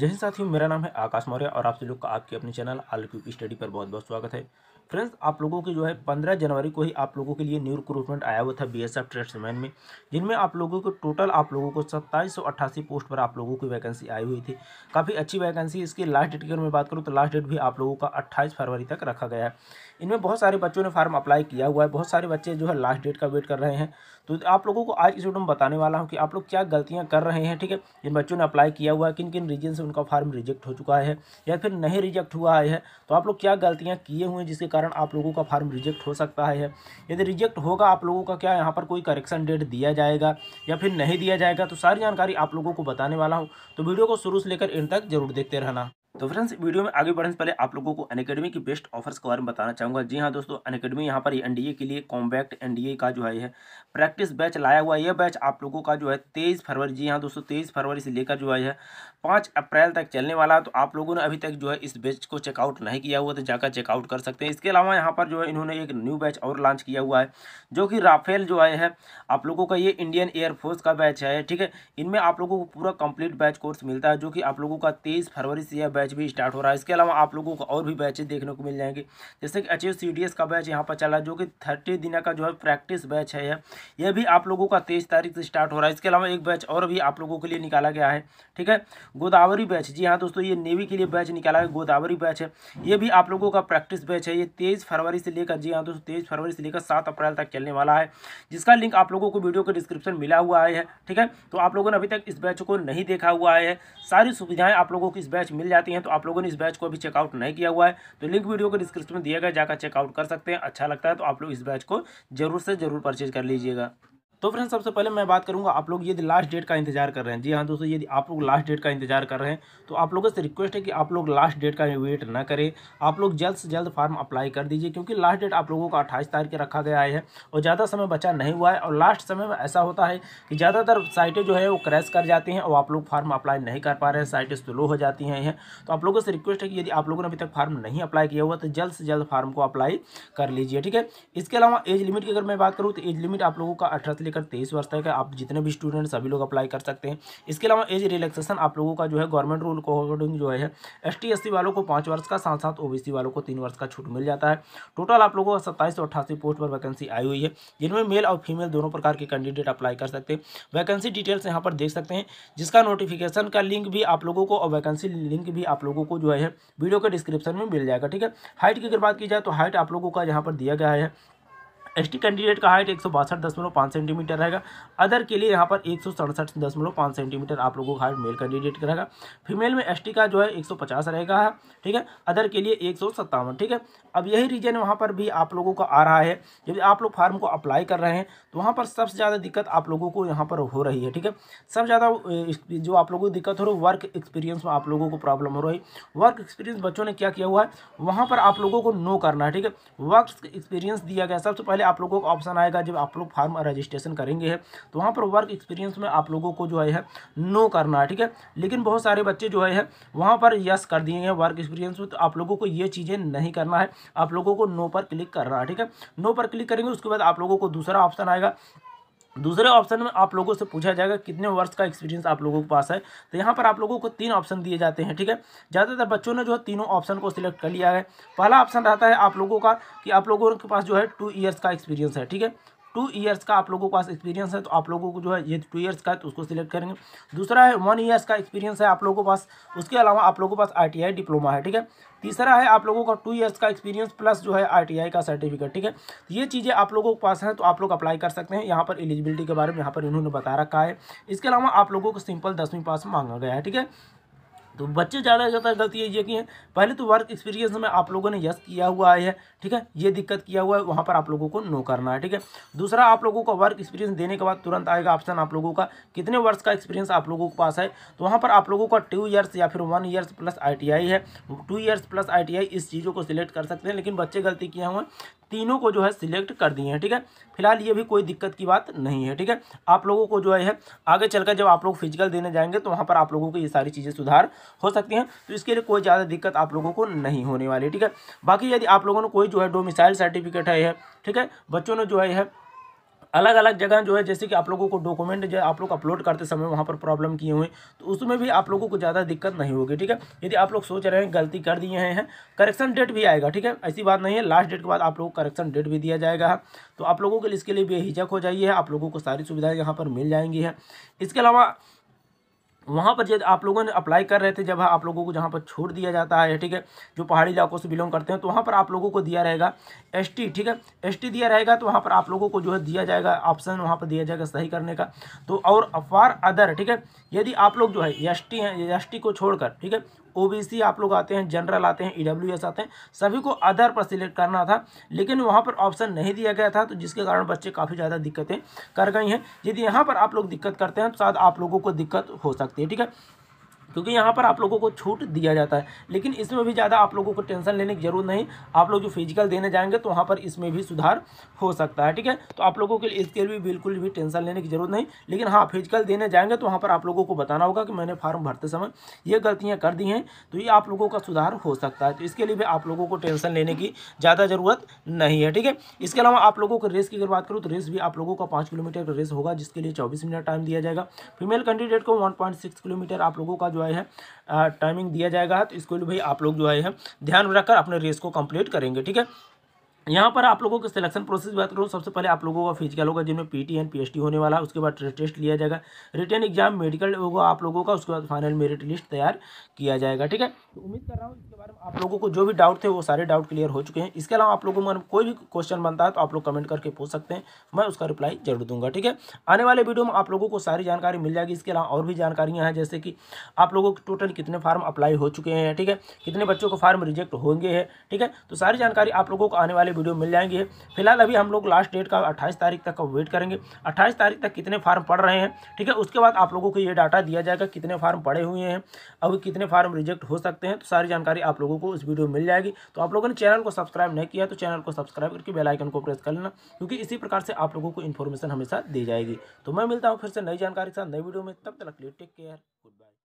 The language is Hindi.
जय हिंद साथियों मेरा नाम है आकाश मौर्य और आप सभी लोग का आपके अपने चैनल आल क्यूब स्टडी पर बहुत बहुत स्वागत है फ्रेंड्स आप लोगों की जो है पंद्रह जनवरी को ही आप लोगों के लिए न्यू रिक्रूटमेंट आया हुआ था बी एस एफ ट्रेड्समैन में जिनमें आप लोगों को टोटल आप लोगों को सत्ताईस सौ अट्ठासी पोस्ट पर आप लोगों की वैकेंसी आई हुई थी काफ़ी अच्छी वैकेंसी इसकी लास्ट डेट की अगर मैं बात करूँ तो लास्ट डेट भी आप लोगों का अट्ठाईस फरवरी तक रखा गया है इनमें बहुत सारे बच्चों ने फार्म अप्लाई किया हुआ है बहुत सारे बच्चे जो है लास्ट डेट का वेट कर रहे हैं तो आप लोगों को आज इस वीडियो में बताने वाला हूँ कि आप लोग क्या गलतियाँ कर रहे हैं ठीक है जिन बच्चों ने अप्लाई किया हुआ है किन किन रीजन से उनका फार्म रिजेक्ट हो चुका है या फिर नहीं रिजेक्ट हुआ है तो आप लोग क्या गलतियाँ किए हुए हैं जिसके कारण आप लोगों का फार्म रिजेक्ट हो सकता है यदि रिजेक्ट होगा आप लोगों का क्या यहाँ पर कोई करेक्शन डेट दिया जाएगा या फिर नहीं दिया जाएगा तो सारी जानकारी आप लोगों को बताने वाला हूँ तो वीडियो को शुरू से लेकर इन तक जरूर देखते रहना तो फ्रेंड्स वीडियो में आगे बढ़ने से पहले आप लोगों को अनकेडमी की बेस्ट ऑफर्स के बारे में बताना चाहूँगा जी हाँ दोस्तों अनकेडमी यहाँ पर एनडीए के लिए कॉम्बैक्ट एनडीए का जो है प्रैक्टिस बैच लाया हुआ है यह बैच आप लोगों का जो है तेईस फरवरी जी हाँ दोस्तों तेईस फरवरी से लेकर जो है पाँच अप्रैल तक चलने वाला है तो आप लोगों ने अभी तक जो है इस बैच को चेकआउट नहीं किया हुआ तो जाकर चेकआउट कर सकते हैं इसके अलावा यहाँ पर जो है इन्होंने एक न्यू बैच और लॉन्च किया हुआ है जो कि राफेल जो है आप लोगों का ये इंडियन एयरफोर्स का बैच है ठीक है इनमें आप लोगों को पूरा कंप्लीट बैच कोर्स मिलता है जो कि आप लोगों का तेईस फरवरी से यह बैच भी स्टार्ट हो रहा है इसके अलावा आप लोगों को और भी बैचेज देखने को मिल जाएंगे जैसे कि अचीव सी का बैच यहाँ पर चला जो कि थर्टी दिन का जो है प्रैक्टिस बैच है यह भी आप लोगों का तेईस तारीख से स्टार्ट हो रहा है इसके अलावा एक बैच और भी आप लोगों के लिए निकाला गया है ठीक है गोदावरी बैच जी हाँ दोस्तों ये नेवी के लिए बैच निकाला है गोदावरी बैच है ये भी आप लोगों का प्रैक्टिस बैच है ये तेईस फरवरी से लेकर जी हाँ दोस्तों तेईस फरवरी से लेकर सात अप्रैल तक चलने वाला है जिसका लिंक आप लोगों को वीडियो के डिस्क्रिप्शन मिला हुआ है ठीक है तो आप लोगों ने अभी तक इस बैच को नहीं देखा हुआ है सारी सुविधाएं आप लोगों को इस बैच मिल जाती आती हैं तो आप लोगों ने इस बैच को अभी चेकआउट नहीं किया हुआ है तो लिंक वीडियो को डिस्क्रिप्शन में दिया गया जाकर चेकआउट कर सकते हैं अच्छा लगता है तो आप लोग इस बैच को जरूर से जरूर परचेज कर लीजिएगा तो फ्रेंड्स सबसे पहले मैं बात करूँगा आप लोग यदि लास्ट डेट का इंतजार कर रहे हैं जी हाँ दोस्तों यदि आप लोग लास्ट डेट का इंतजार कर रहे हैं तो आप लोगों से रिक्वेस्ट है कि आप लोग लास्ट डेट का वेट ना करें आप लोग जल्द से जल्द फॉर्म अप्लाई कर दीजिए क्योंकि लास्ट डेट आप लोगों का अट्ठाईस तारीख रखा गया है और ज़्यादा समय बचा नहीं हुआ है और लास्ट समय में ऐसा होता है कि ज़्यादातर साइटें जो है वो क्रैश कर जाती हैं और आप लोग फार्म अप्लाई नहीं कर पा रहे हैं साइटें स्लो तो हो जाती हैं तो आप लोगों से रिक्वेस्ट है कि यदि आप लोगों ने अभी तक फार्म नहीं अप्लाई किया हुआ तो जल्द से जल्द फार्म को अप्लाई कर लीजिए ठीक है इसके अलावा एज लिमिट की अगर मैं बात करूँ तो एज लिमिट आप लोगों का अठारह लेकर तेईस वर्ष तक है आप जितने भी स्टूडेंट सभी लोग अप्लाई कर सकते हैं इसके अलावा एज रिलैक्सेशन आप लोगों का जो है गवर्नमेंट रूल को अकॉर्डिंग जो है एस टी वालों को पाँच वर्ष का साथ साथ ओ वालों को तीन वर्ष का छूट मिल जाता है टोटल आप लोगों को सत्ताईस सौ अट्ठासी पोस्ट पर वैकेंसी आई हुई है जिनमें मेल और फीमेल दोनों प्रकार के कैंडिडेट अप्लाई कर सकते हैं वैकेंसी डिटेल्स यहाँ पर देख सकते हैं जिसका नोटिफिकेशन का लिंक भी आप लोगों को और वैकेंसी लिंक भी आप लोगों को जो है वीडियो के डिस्क्रिप्शन में मिल जाएगा ठीक है हाइट की अगर बात की जाए तो हाइट आप लोगों का यहाँ पर दिया गया है एस कैंडिडेट का हाइट एक सेंटीमीटर रहेगा अदर के लिए यहाँ पर एक सेंटीमीटर आप लोगों का हाइट मेल कैंडिडेट का रहेगा फीमेल में एस का जो है एक रहेगा ठीक है अदर के लिए एक ठीक है अब यही रीजन वहाँ पर भी आप लोगों का आ रहा है यदि आप लोग फार्म को अप्लाई कर रहे हैं तो वहाँ पर सबसे ज़्यादा दिक्कत आप लोगों को यहाँ पर हो रही है ठीक है सबसे ज़्यादा जो आप लोगों को दिक्कत हो रही है वर्क एक्सपीरियंस में आप लोगों को प्रॉब्लम हो रही वर्क एक्सपीरियंस बच्चों ने क्या किया हुआ है वहाँ पर आप लोगों को नो करना है ठीक है वर्क एक्सपीरियंस दिया गया सबसे पहले वाले आप लोगों का ऑप्शन आएगा जब आप लोग फार्म रजिस्ट्रेशन करेंगे है तो वहाँ पर वर्क एक्सपीरियंस में आप लोगों को जो है नो करना है ठीक है लेकिन बहुत सारे बच्चे जो है वहाँ पर यस कर दिए हैं वर्क एक्सपीरियंस में तो आप लोगों को ये चीज़ें नहीं करना है आप लोगों को नो पर क्लिक करना है ठीक है नो पर क्लिक करेंगे उसके बाद आप लोगों को दूसरा ऑप्शन आएगा दूसरे ऑप्शन में आप लोगों से पूछा जाएगा कितने वर्ष का एक्सपीरियंस आप लोगों के पास है तो यहाँ पर आप लोगों को तीन ऑप्शन दिए जाते हैं ठीक है ज़्यादातर बच्चों ने जो है तीनों ऑप्शन को सिलेक्ट कर लिया है पहला ऑप्शन रहता है आप लोगों का कि आप लोगों के पास जो है टू ईयर्स का एक्सपीरियंस है ठीक है टू ईयर्स का आप लोगों के पास एक्सपीरियंस है तो आप लोगों को जो है ये टू ईयर्स का है तो उसको सिलेक्ट करेंगे दूसरा है वन ईयर्स का एक्सपीरियंस है आप लोगों के पास उसके अलावा आप लोगों के पास आई डिप्लोमा है ठीक है तीसरा है आप लोगों का टू ईयर्स का एक्सपीरियंस प्लस जो है आरटीआई का सर्टिफिकेट ठीक है ये चीज़ें आप लोगों के पास हैं तो आप लोग अप्लाई कर सकते हैं यहाँ पर एलिजिबिलिटी के बारे में यहाँ पर इन्होंने बता रखा है इसके अलावा आप लोगों को सिंपल दसवीं पास मांगा गया है ठीक है तो बच्चे ज़्यादा ज़्यादा गलती ये किए हैं पहले तो वर्क एक्सपीरियंस में आप लोगों ने यस किया हुआ है ठीक है ये दिक्कत किया हुआ है वहाँ पर आप लोगों को नो करना है ठीक है दूसरा आप लोगों का वर्क एक्सपीरियंस देने के बाद तुरंत आएगा ऑप्शन आप लोगों का कितने वर्ष का एक्सपीरियंस आप लोगों के पास है तो वहाँ पर आप लोगों का टू ईयर्स या फिर वन ईयर्स प्लस आई है टू ईयर्स प्लस आई इस चीज़ों को सिलेक्ट कर सकते हैं लेकिन बच्चे गलती किए हुए तीनों को जो है सिलेक्ट कर दिए हैं ठीक है फिलहाल ये भी कोई दिक्कत की बात नहीं है ठीक है आप लोगों को जो है आगे चलकर जब आप लोग फिजिकल देने जाएंगे तो वहाँ पर आप लोगों को ये सारी चीज़ें सुधार हो सकती हैं तो इसके लिए कोई ज़्यादा दिक्कत आप लोगों को नहीं होने वाली ठीक है बाकी यदि आप लोगों ने कोई जो है डोमिसाइल सर्टिफिकेट है ठीक है बच्चों ने जो है अलग अलग जगह जो है जैसे कि आप लोगों को डॉक्यूमेंट जो आप लोग अपलोड करते समय वहाँ पर प्रॉब्लम किए हुए तो उसमें भी आप लोगों को ज़्यादा दिक्कत नहीं होगी ठीक है यदि आप लोग सोच रहे हैं गलती कर दिए हैं करेक्शन डेट भी आएगा ठीक है ऐसी बात नहीं है लास्ट डेट के बाद आप लोग को करेक्शन डेट भी दिया जाएगा तो आप लोगों के लिए इसके लिए बेहिचक हो जाइए आप लोगों को सारी सुविधाएँ यहाँ पर मिल जाएंगी है इसके अलावा वहाँ पर जब आप लोगों ने अप्लाई कर रहे थे जब आप लोगों को जहाँ पर छोड़ दिया जाता है ठीक है जो पहाड़ी इलाकों से बिलोंग करते हैं तो वहाँ पर आप लोगों को दिया रहेगा एसटी ठीक है एसटी दिया रहेगा तो वहाँ पर आप लोगों को जो है दिया जाएगा ऑप्शन वहाँ पर दिया जाएगा सही करने का तो और फार अदर ठीक है यदि आप लोग जो है एस टी हैं एस को छोड़कर ठीक है ओबीसी आप लोग आते हैं जनरल आते हैं ई आते हैं सभी को आधार पर सिलेक्ट करना था लेकिन वहाँ पर ऑप्शन नहीं दिया गया था तो जिसके कारण बच्चे काफ़ी ज़्यादा दिक्कतें कर गई हैं यदि यहाँ पर आप लोग दिक्कत करते हैं तो शायद आप लोगों को दिक्कत हो सकती है ठीक है क्योंकि यहाँ पर आप लोगों को छूट दिया जाता है लेकिन इसमें भी ज़्यादा आप लोगों को टेंशन लेने की ज़रूरत नहीं आप लोग जो फिजिकल देने जाएंगे तो वहाँ पर इसमें भी सुधार हो सकता है ठीक है तो आप लोगों के लिए इसके लिए बिल्कुल भी टेंशन लेने की ज़रूरत नहीं लेकिन हाँ फिजिकल देने जाएंगे तो वहाँ पर आप लोगों को बताना होगा कि मैंने फार्म भरते समय ये गलतियाँ कर दी हैं तो ये आप लोगों का सुधार हो सकता है तो इसके लिए भी आप लोगों को टेंशन लेने की ज़्यादा ज़रूरत नहीं है ठीक है इसके अलावा आप लोगों को रेस की अगर बात करूँ तो रेस भी आप लोगों का पाँच किलोमीटर का रेस होगा जिसके लिए चौबीस मिनट टाइम दिया जाएगा फीमेल कैंडिडेट को वन किलोमीटर आप लोगों का जो है, है टाइमिंग दिया जाएगा तो इसको भाई आप लोग जो है ध्यान रखकर अपने रेस को कंप्लीट करेंगे ठीक है यहाँ पर आप लोगों के सिलेक्शन प्रोसेस की बात करूँ सबसे पहले आप लोगों का फिजिकल होगा जिनमें पीटी एंड पीएचडी होने वाला उसके बाद टेस्ट लिया जाएगा रिटर्न एग्जाम मेडिकल होगा आप लोगों का उसके बाद फाइनल मेरिट लिस्ट तैयार किया जाएगा ठीक है तो उम्मीद कर रहा हूँ इसके बारे में आप लोगों को जो भी डाउट थे वो सारे डाउट क्लियर हो चुके हैं इसके अलावा आप लोगों में कोई भी क्वेश्चन बनता है तो आप लोग कमेंट करके पूछ सकते हैं मैं उसका रिप्लाई जरूर दूंगा ठीक है आने वाले वीडियो में आप लोगों को सारी जानकारी मिल जाएगी इसके अलावा और भी जानकारियाँ हैं जैसे कि आप लोगों के टोटल कितने फार्म अप्लाई हो चुके हैं ठीक है कितने बच्चों को फार्म रिजेक्ट होंगे ठीक है तो सारी जानकारी आप लोगों को आने वाले वाले वीडियो मिल जाएंगे फिलहाल अभी हम लोग लास्ट डेट का अट्ठाईस तारीख तक का वेट करेंगे अट्ठाईस तारीख तक कितने फार्म पड़ रहे हैं ठीक है उसके बाद आप लोगों को ये डाटा दिया जाएगा कितने फार्म पड़े हुए हैं अब कितने फार्म रिजेक्ट हो सकते हैं तो सारी जानकारी आप लोगों को उस वीडियो में मिल जाएगी तो आप लोगों ने चैनल को सब्सक्राइब नहीं किया तो चैनल को सब्सक्राइब करके बेलाइकन को प्रेस कर लेना क्योंकि इसी प्रकार से आप लोगों को इन्फॉर्मेशन हमेशा दी जाएगी तो मैं मिलता हूँ फिर से नई जानकारी के साथ नई वीडियो में तब तक टेक केयर गुड बाय